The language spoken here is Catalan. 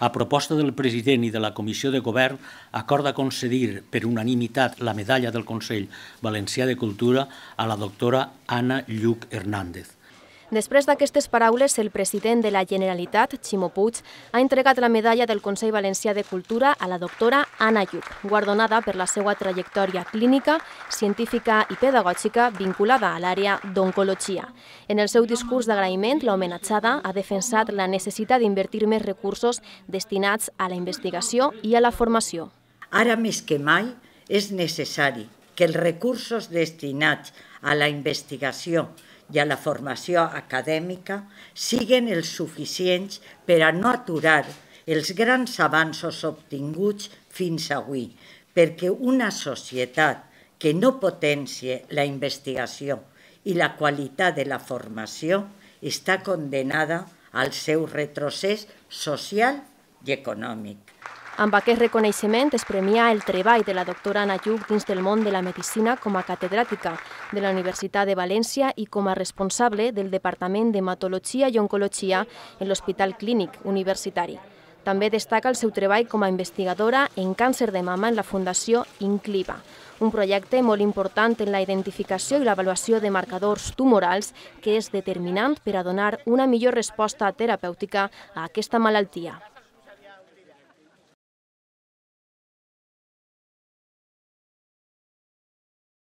a proposta del president i de la Comissió de Govern, acorda concedir per unanimitat la medalla del Consell Valencià de Cultura a la doctora Anna Lluc Hernández. Després d'aquestes paraules, el president de la Generalitat, Ximo Puig, ha entregat la medalla del Consell Valencià de Cultura a la doctora Anna Lluc, guardonada per la seva trajectòria clínica, científica i pedagògica vinculada a l'àrea d'oncologia. En el seu discurs d'agraïment, la homenatjada ha defensat la necessitat d'invertir més recursos destinats a la investigació i a la formació. Ara més que mai és necessari que els recursos destinats a la investigació i a la formació acadèmica siguen els suficients per a no aturar els grans avanços obtinguts fins avui, perquè una societat que no potencie la investigació i la qualitat de la formació està condenada al seu retrocés social i econòmic. Amb aquest reconeixement es premia el treball de la doctora Ana Lluc dins del món de la medicina com a catedràtica de la Universitat de València i com a responsable del Departament d'Hematologia i Oncologia en l'Hospital Clínic Universitari. També destaca el seu treball com a investigadora en càncer de mama en la Fundació Incliva, un projecte molt important en la identificació i l'avaluació de marcadors tumorals que és determinant per a donar una millor resposta terapèutica a aquesta malaltia.